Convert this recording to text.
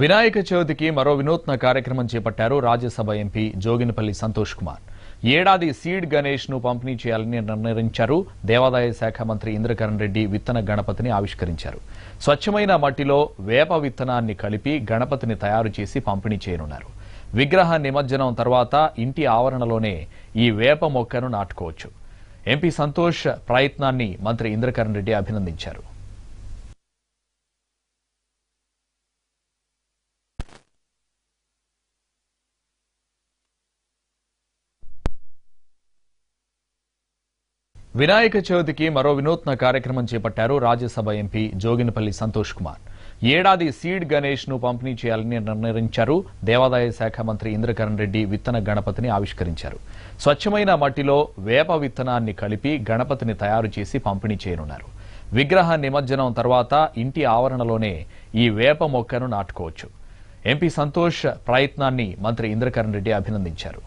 వినాయక చవితికి మరో వినూత్న కార్యక్రమం చేపట్టారు రాజ్యసభ ఎంపీ జోగినపల్లి సంతోష్ కుమార్ ఏడాది సీడ్ గణేష్ ను పంపిణీ చేయాలని నిర్ణయించారు దేవాదాయ శాఖ మంత్రి ఇంద్రకరణ్ రెడ్డి విత్తన గణపతిని ఆవిష్కరించారు స్వచ్ఛమైన మట్టిలో వేప విత్తనాన్ని కలిపి గణపతిని తయారు చేసి పంపిణీ చేయనున్నారు విగ్రహ నిమజ్జనం తర్వాత ఇంటి ఆవరణలోనే ఈ వేప మొక్కను నాటుకోవచ్చు ఎంపీ సంతోష్ ప్రయత్నాన్ని మంత్రి ఇంద్రకరణ్ రెడ్డి అభినందించారు వినాయక చవితికి మరో వినూత్న కార్యక్రమం చేపట్టారు రాజ్యసభ ఎంపీ జోగినపల్లి సంతోష్ కుమార్ ఏడాది సీడ్ గణేష్ ను పంపిణీ చేయాలని నిర్ణయించారు దేవాదాయ శాఖ మంత్రి ఇంద్రకరణ్ రెడ్డి విత్తన గణపతిని ఆవిష్కరించారు స్వచ్ఛమైన మట్టిలో వేప విత్తనాన్ని కలిపి గణపతిని తయారు చేసి పంపిణీ చేయనున్నారు విగ్రహ నిమజ్జనం తర్వాత ఇంటి ఆవరణలోనే ఈ వేప మొక్కను నాటుకోవచ్చు ఎంపీ సంతోష్ ప్రయత్నాన్ని మంత్రి ఇంద్రకరణ్ రెడ్డి అభినందించారు